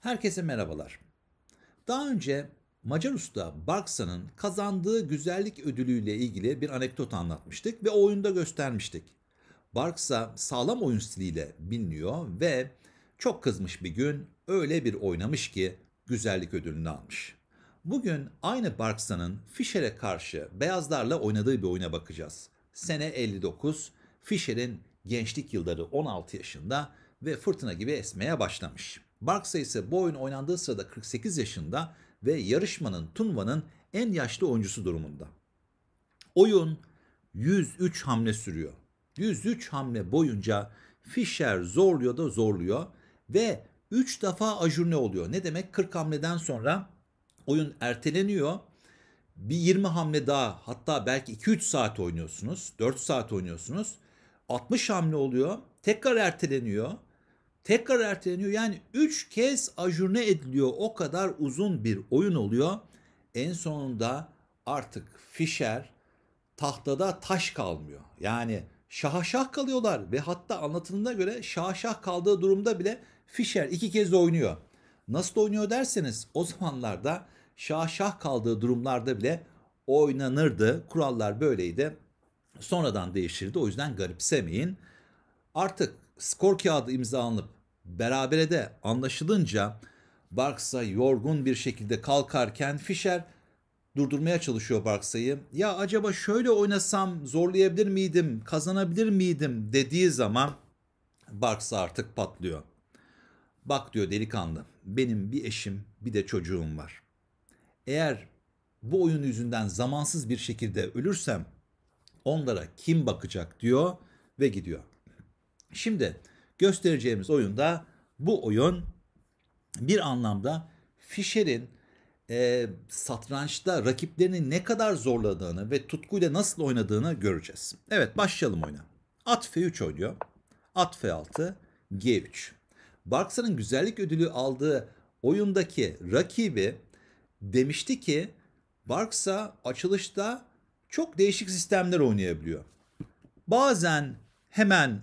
Herkese merhabalar. Daha önce Macar usta Barksa'nın kazandığı güzellik ödülüyle ilgili bir anekdot anlatmıştık ve oyunda göstermiştik. Barksa sağlam oyun stiliyle biliniyor ve çok kızmış bir gün öyle bir oynamış ki güzellik ödülünü almış. Bugün aynı Barksa'nın Fischer'e karşı beyazlarla oynadığı bir oyuna bakacağız. Sene 59, Fischer'in gençlik yılları 16 yaşında ve fırtına gibi esmeye başlamış. Barksa ise bu oyun oynandığı sırada 48 yaşında ve yarışmanın Tunvan'ın en yaşlı oyuncusu durumunda. Oyun 103 hamle sürüyor. 103 hamle boyunca Fischer zorluyor da zorluyor ve 3 defa ajurne oluyor. Ne demek? 40 hamleden sonra oyun erteleniyor. Bir 20 hamle daha hatta belki 2-3 saat oynuyorsunuz. 4 saat oynuyorsunuz. 60 hamle oluyor. Tekrar erteleniyor tekrar erteleniyor. Yani 3 kez ajurne ediliyor. O kadar uzun bir oyun oluyor. En sonunda artık Fischer tahtada taş kalmıyor. Yani şaha şah kalıyorlar ve hatta anlatılına göre şaha şah kaldığı durumda bile Fischer iki kez oynuyor. Nasıl oynuyor derseniz o zamanlarda şaha şah kaldığı durumlarda bile oynanırdı. Kurallar böyleydi. Sonradan değiştirildi. O yüzden garipsemeyin. Artık skor kağıdı imzalanıp berabere de anlaşılınca Barks'a yorgun bir şekilde kalkarken Fischer durdurmaya çalışıyor Barksa'yı. Ya acaba şöyle oynasam zorlayabilir miydim, kazanabilir miydim dediği zaman Barksa artık patlıyor. Bak diyor delikanlı benim bir eşim bir de çocuğum var. Eğer bu oyun yüzünden zamansız bir şekilde ölürsem onlara kim bakacak diyor ve gidiyor. Şimdi göstereceğimiz oyunda bu oyun bir anlamda Fischer'in e, satrançta rakiplerini ne kadar zorladığını ve tutkuyla nasıl oynadığını göreceğiz. Evet başlayalım oyuna. At F3 oynuyor. At F6, G3. Barksa'nın güzellik ödülü aldığı oyundaki rakibi demişti ki Barksa açılışta çok değişik sistemler oynayabiliyor. Bazen hemen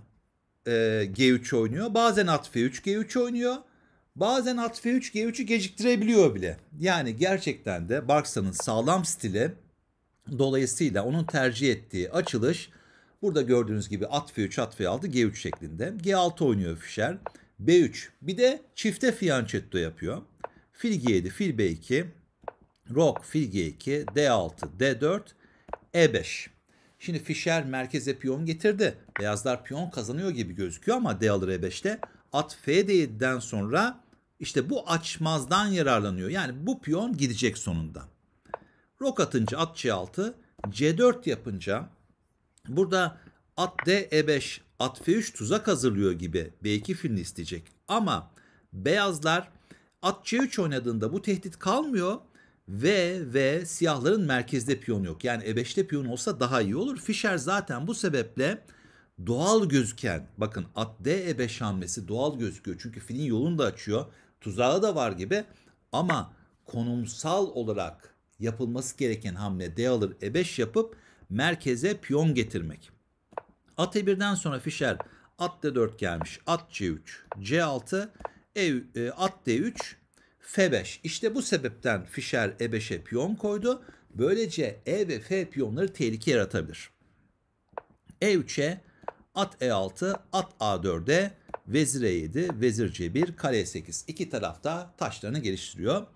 e, G3 oynuyor. Bazen at F3 G3 oynuyor. Bazen at F3 G3'ü geciktirebiliyor bile. Yani gerçekten de Barksa'nın sağlam stili dolayısıyla onun tercih ettiği açılış burada gördüğünüz gibi at F3 at F6 G3 şeklinde. G6 oynuyor Fischer. B3 bir de çifte fiyanchetto yapıyor. Fil G7 fil B2 Rok fil G2 D6 D4 E5. Şimdi Fischer merkeze piyon getirdi. Beyazlar piyon kazanıyor gibi gözüküyor ama D alır E5'te. At f'den sonra işte bu açmazdan yararlanıyor. Yani bu piyon gidecek sonunda. Rok atınca at C6, C4 yapınca burada at D E5, at F3 tuzak hazırlıyor gibi B2 filini isteyecek. Ama beyazlar at C3 oynadığında bu tehdit kalmıyor. Ve ve siyahların merkezde piyon yok. Yani E5'te piyon olsa daha iyi olur. Fischer zaten bu sebeple doğal gözüken bakın at D E5 hamlesi doğal gözüküyor. Çünkü filin yolunu da açıyor. Tuzağı da var gibi ama konumsal olarak yapılması gereken hamle D alır E5 yapıp merkeze piyon getirmek. At E1'den sonra Fischer at D4 gelmiş. At C3, C6, e, e, at D3, F5. İşte bu sebepten Fischer E5'e piyon koydu. Böylece E ve F piyonları tehlike yaratabilir. E3'e at E6, at A4'e vezir E7, vezir C1, kale E8. İki tarafta taşlarını geliştiriyor.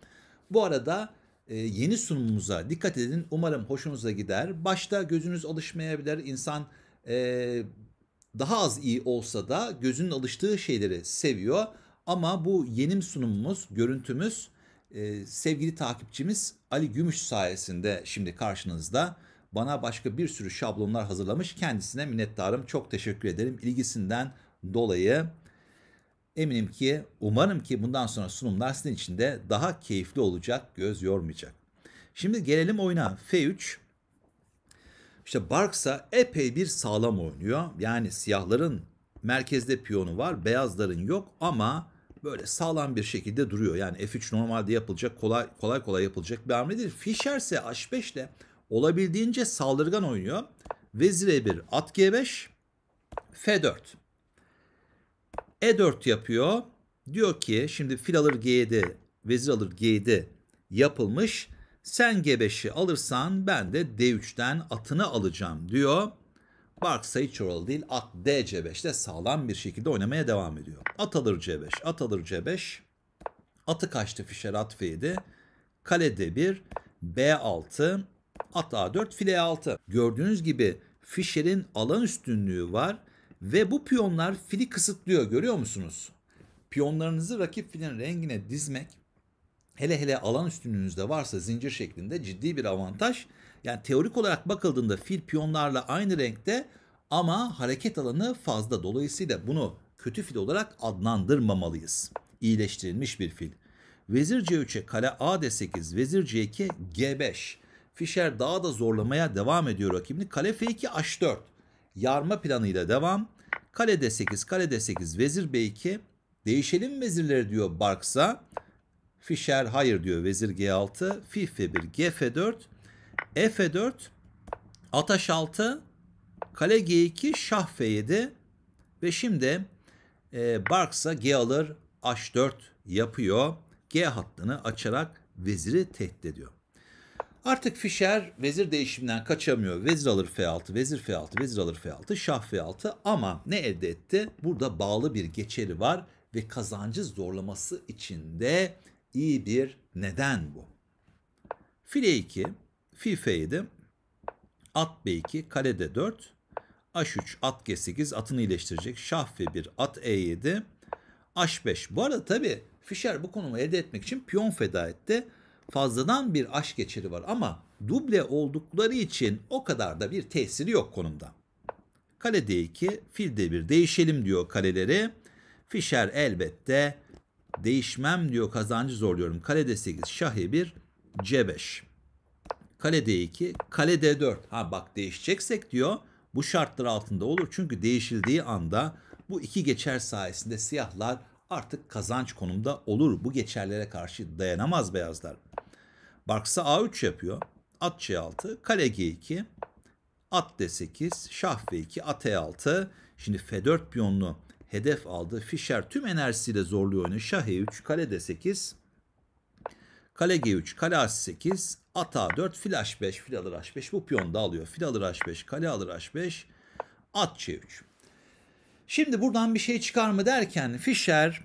Bu arada e, yeni sunumumuza dikkat edin. Umarım hoşunuza gider. Başta gözünüz alışmayabilir. İnsan e, daha az iyi olsa da gözünün alıştığı şeyleri seviyor. Ama bu yenim sunumumuz, görüntümüz e, sevgili takipçimiz Ali Gümüş sayesinde şimdi karşınızda. Bana başka bir sürü şablonlar hazırlamış. Kendisine minnettarım. Çok teşekkür ederim ilgisinden dolayı. Eminim ki, umarım ki bundan sonra sunumlar sizin için de daha keyifli olacak, göz yormayacak. Şimdi gelelim oyuna. F3. İşte Barks'a epey bir sağlam oynuyor. Yani siyahların merkezde piyonu var, beyazların yok ama böyle sağlam bir şekilde duruyor. Yani F3 normalde yapılacak kolay kolay kolay yapılacak bir hamle değil. Fischer ise H5 ile olabildiğince saldırgan oynuyor. Vezir E1 at G5 F4 E4 yapıyor. Diyor ki şimdi fil alır G7 vezir alır G7 yapılmış. Sen G5'i alırsan ben de D3'ten atını alacağım diyor. Bark sayı değil. At D C5'te sağlam bir şekilde oynamaya devam ediyor. At alır C5. At alır C5. Atı kaçtı Fischer at F7. Kale D1. B6. At A4 file A6. Gördüğünüz gibi Fischer'in alan üstünlüğü var. Ve bu piyonlar fili kısıtlıyor görüyor musunuz? Piyonlarınızı rakip filin rengine dizmek hele hele alan üstünlüğünüzde varsa zincir şeklinde ciddi bir avantaj yani teorik olarak bakıldığında fil piyonlarla aynı renkte ama hareket alanı fazla. Dolayısıyla bunu kötü fil olarak adlandırmamalıyız. İyileştirilmiş bir fil. Vezir C3'e kale A D8, Vezir C2 G5. Fischer daha da zorlamaya devam ediyor rakibini. Kale F2 H4. Yarma planıyla devam. Kale D8, kale D8, vezir B2. Değişelim vezirleri diyor Barks'a. Fischer hayır diyor vezir G6, fil F1, G F4, F4, at 6 kale G2, şah F7 ve şimdi e, Barks'a G alır H4 yapıyor. G hattını açarak veziri tehdit ediyor. Artık Fischer vezir değişiminden kaçamıyor. Vezir alır F6, vezir F6, vezir alır F6, şah F6 ama ne elde etti? Burada bağlı bir geçeri var ve kazancı zorlaması içinde iyi bir neden bu. File 2 Fil F7. At B2. Kale D4. H3. At G8. Atını iyileştirecek. Şah F1. At E7. H5. Bu arada tabii Fischer bu konumu elde etmek için piyon feda etti. Fazladan bir aş geçiri var ama duble oldukları için o kadar da bir tesiri yok konumda. Kale D2, fil D1 değişelim diyor kaleleri. Fischer elbette değişmem diyor kazancı zorluyorum. Kale D8, şah E1, C5. Kale D2, kale D4. Ha bak değişeceksek diyor bu şartlar altında olur. Çünkü değişildiği anda bu iki geçer sayesinde siyahlar artık kazanç konumda olur. Bu geçerlere karşı dayanamaz beyazlar. Barks'a A3 yapıyor. At C6, kale G2, at D8, şah v 2 at E6. Şimdi F4 piyonlu hedef aldı. Fischer tüm enerjisiyle zorluyor oyunu. Şah E3, kale D8, Kale G3, kale H8, at A4, fil H5, fil alır H5. Bu piyon da alıyor. Fil alır H5, kale alır H5, at C3. Şimdi buradan bir şey çıkar mı derken Fischer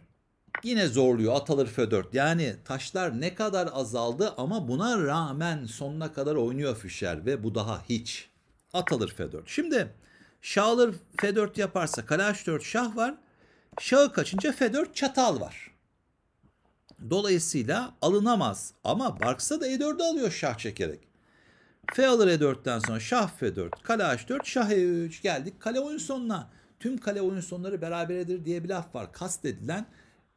yine zorluyor. At alır F4. Yani taşlar ne kadar azaldı ama buna rağmen sonuna kadar oynuyor Fischer ve bu daha hiç. At alır F4. Şimdi şah alır F4 yaparsa kale H4 şah var. Şahı kaçınca F4 çatal var. Dolayısıyla alınamaz. Ama Barks'a da E4'ü alıyor şah çekerek. F alır E4'ten sonra şah F4, kale H4, şah E3 geldik kale oyun sonuna. Tüm kale oyun sonları beraberedir diye bir laf var. Kast edilen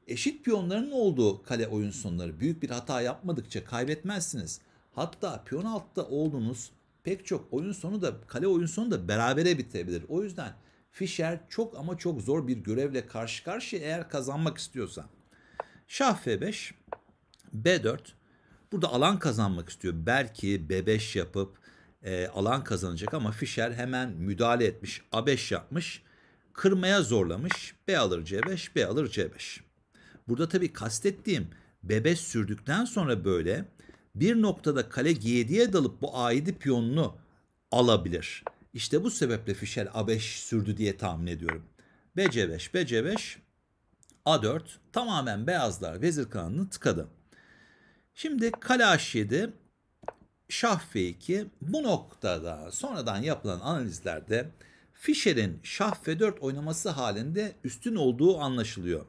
eşit piyonların olduğu kale oyun sonları. Büyük bir hata yapmadıkça kaybetmezsiniz. Hatta piyon altta olduğunuz pek çok oyun sonu da kale oyun sonu da berabere bitebilir. O yüzden Fischer çok ama çok zor bir görevle karşı karşıya eğer kazanmak istiyorsan. Şah F5, B4. Burada alan kazanmak istiyor. Belki B5 yapıp e, alan kazanacak ama Fischer hemen müdahale etmiş. A5 yapmış. Kırmaya zorlamış. B alır C5, B alır C5. Burada tabii kastettiğim B5 sürdükten sonra böyle bir noktada kale G7'ye dalıp bu A7 piyonunu alabilir. İşte bu sebeple Fischer A5 sürdü diye tahmin ediyorum. BC5, BC5, A4 tamamen beyazlar vezir kanını tıkadı. Şimdi kale H7 şah F2 bu noktada sonradan yapılan analizlerde Fischer'in şah F4 oynaması halinde üstün olduğu anlaşılıyor.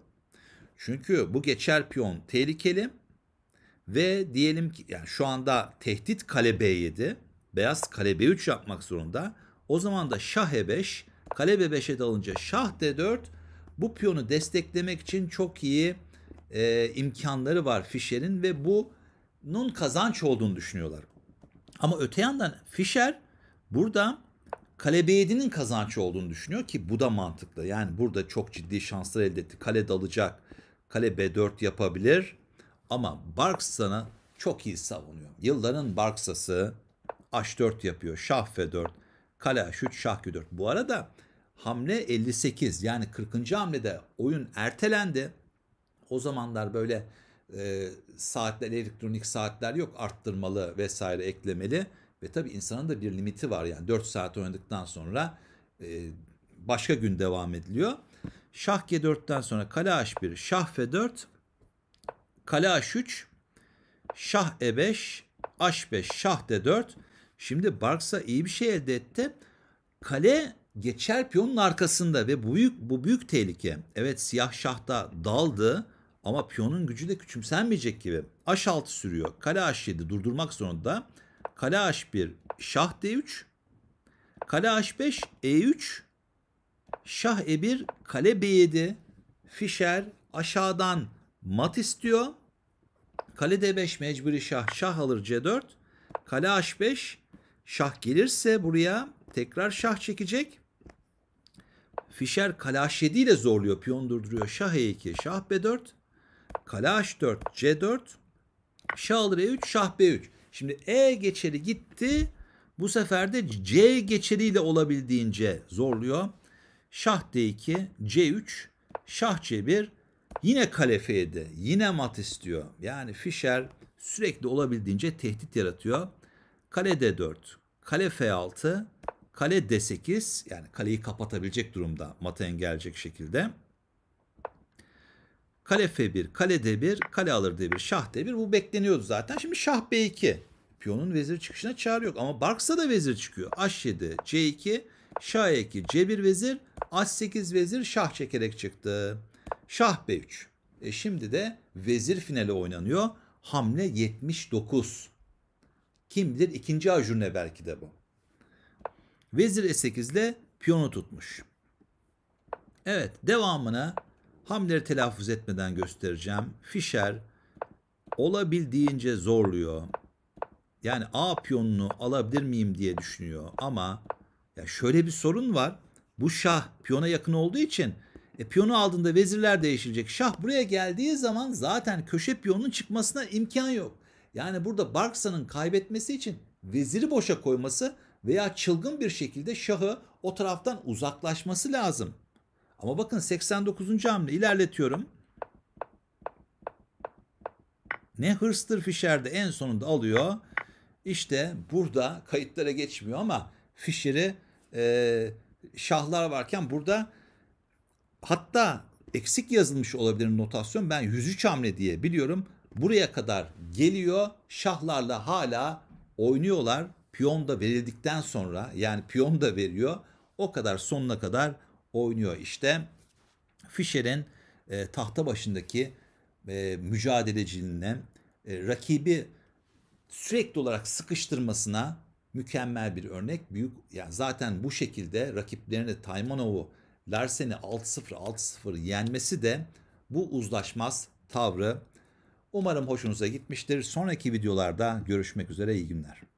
Çünkü bu geçer piyon tehlikeli ve diyelim ki yani şu anda tehdit kale B7, beyaz kale B3 yapmak zorunda. O zaman da şah E5, kale B5'e dalınca şah D4 bu piyonu desteklemek için çok iyi e, imkanları var Fischer'in ve bunun kazanç olduğunu düşünüyorlar. Ama öte yandan Fischer burada kale B7'nin kazanç olduğunu düşünüyor ki bu da mantıklı. Yani burada çok ciddi şanslar elde etti. Kale dalacak, kale B4 yapabilir ama Barksa'na çok iyi savunuyor. Yılların Barksa'sı H4 yapıyor, şah F4, kale H3, şah G4. Bu arada hamle 58 yani 40. hamlede oyun ertelendi. O zamanlar böyle e, saatler elektronik saatler yok arttırmalı vesaire eklemeli ve tabii insanın da bir limiti var yani 4 saat oynadıktan sonra e, başka gün devam ediliyor. Şah G4'ten sonra kale H1, şah F4, kale H3, şah E5, H5, şah D4. Şimdi Barksa iyi bir şey elde etti. Kale geçer piyonun arkasında ve bu büyük bu büyük tehlike. Evet siyah şahta daldı ama piyonun gücü de küçümsenmeyecek gibi. H6 sürüyor. Kale H7 durdurmak zorunda. Kale H1 şah D3. Kale H5 E3. Şah E1 kale B7. Fişer aşağıdan mat istiyor. Kale D5 mecburi şah. Şah alır C4. Kale H5 şah gelirse buraya tekrar şah çekecek. Fişer kalaş 7 ile zorluyor. Piyon durduruyor. Şah E2, şah B4. Kalaş 4, C4. Şah alır E3, şah B3. Şimdi E geçeri gitti. Bu sefer de C geçeriyle olabildiğince zorluyor. Şah D2, C3, şah C1. Yine kale F7. Yine mat istiyor. Yani Fischer sürekli olabildiğince tehdit yaratıyor. Kale D4, kale F6, Kale D8 yani kaleyi kapatabilecek durumda mata engelleyecek şekilde. Kale F1, kale D1, kale alır D1, şah D1 bu bekleniyordu zaten. Şimdi şah B2. Piyonun vezir çıkışına çağrı yok ama Barks'a da vezir çıkıyor. H7, C2, şah E2, C1 vezir, H8 vezir şah çekerek çıktı. Şah B3. E şimdi de vezir finali oynanıyor. Hamle 79. Kim bilir ikinci ajurne belki de bu. Vezir E8 ile piyonu tutmuş. Evet devamına hamleri telaffuz etmeden göstereceğim. Fischer olabildiğince zorluyor. Yani A piyonunu alabilir miyim diye düşünüyor ama ya şöyle bir sorun var. Bu şah piyona yakın olduğu için e, piyonu aldığında vezirler değişilecek. Şah buraya geldiği zaman zaten köşe piyonunun çıkmasına imkan yok. Yani burada Barksa'nın kaybetmesi için veziri boşa koyması veya çılgın bir şekilde şahı o taraftan uzaklaşması lazım. Ama bakın 89. hamle ilerletiyorum. Ne hırstır Fischer'de en sonunda alıyor. İşte burada kayıtlara geçmiyor ama Fischer'i e, şahlar varken burada hatta eksik yazılmış olabilir notasyon. Ben 103 hamle diye biliyorum. Buraya kadar geliyor. Şahlarla hala oynuyorlar piyon da verildikten sonra yani piyon da veriyor o kadar sonuna kadar oynuyor işte. Fischer'in e, tahta başındaki e, mücadeleciliğine, e, rakibi sürekli olarak sıkıştırmasına mükemmel bir örnek. Büyük yani zaten bu şekilde rakiplerini Taymanov'u Larsen'i 6-0 6-0 yenmesi de bu uzlaşmaz tavrı. Umarım hoşunuza gitmiştir. Sonraki videolarda görüşmek üzere iyi günler.